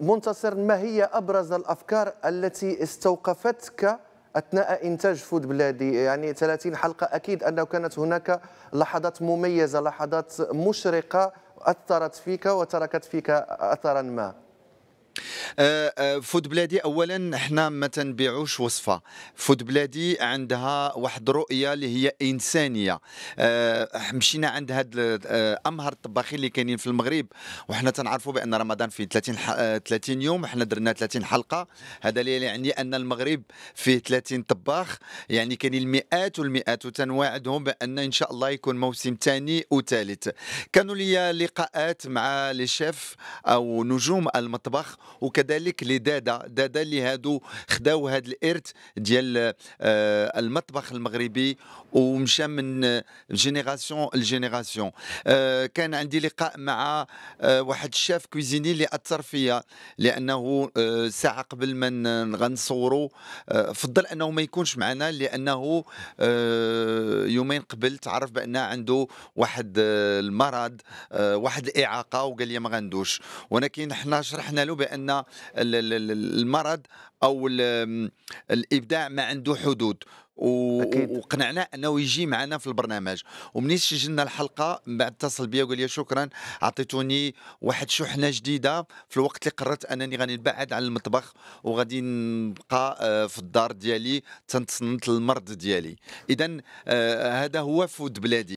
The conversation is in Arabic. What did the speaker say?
منتصر ما هي أبرز الأفكار التي استوقفتك أثناء إنتاج فود بلادي يعني 30 حلقة أكيد أنه كانت هناك لحظات مميزة لحظات مشرقة أثرت فيك وتركت فيك أثرا ما آه، آه، فود بلادي اولا احنا ما تنبيعوش وصفه فود بلادي عندها واحد الرؤيه اللي هي انسانيه آه، مشينا عند هاد امهر الطباخين اللي كاينين في المغرب وحنا تنعرفوا بان رمضان فيه 30 30 يوم حنا درنا 30 حلقه هذا اللي يعني ان المغرب فيه 30 طباخ يعني كاينين المئات والمئات وتنواعدهم بان ان شاء الله يكون موسم ثاني وثالث كانوا لي لقاءات مع لي شيف او نجوم المطبخ وكذلك كذلك لدادا دادا اللي هادو خداو هاد الارث ديال آه، المطبخ المغربي ومشى من آه، جينيراسيون لجينيراسيون آه، كان عندي لقاء مع واحد الشاف كويزيني اللي اثر فيا لانه ساعه قبل ما غنصوروا فضل انه ما يكونش معنا لانه يومين قبل تعرف بان عنده واحد المرض واحد الاعاقه وقال لي ما غندوش ولكن حنا شرحنا له بان المرض او الابداع ما عنده حدود أكيد. وقنعناه انه يجي معنا في البرنامج ومنين سجلنا الحلقه من بعد اتصل بيا وقال لي شكرا عطيتوني واحد شحنه جديده في الوقت اللي قررت انني غادي نبعد عن المطبخ وغادي نبقى آه، في الدار ديالي تنتصنت المرض ديالي اذا آه، هذا هو فود بلادي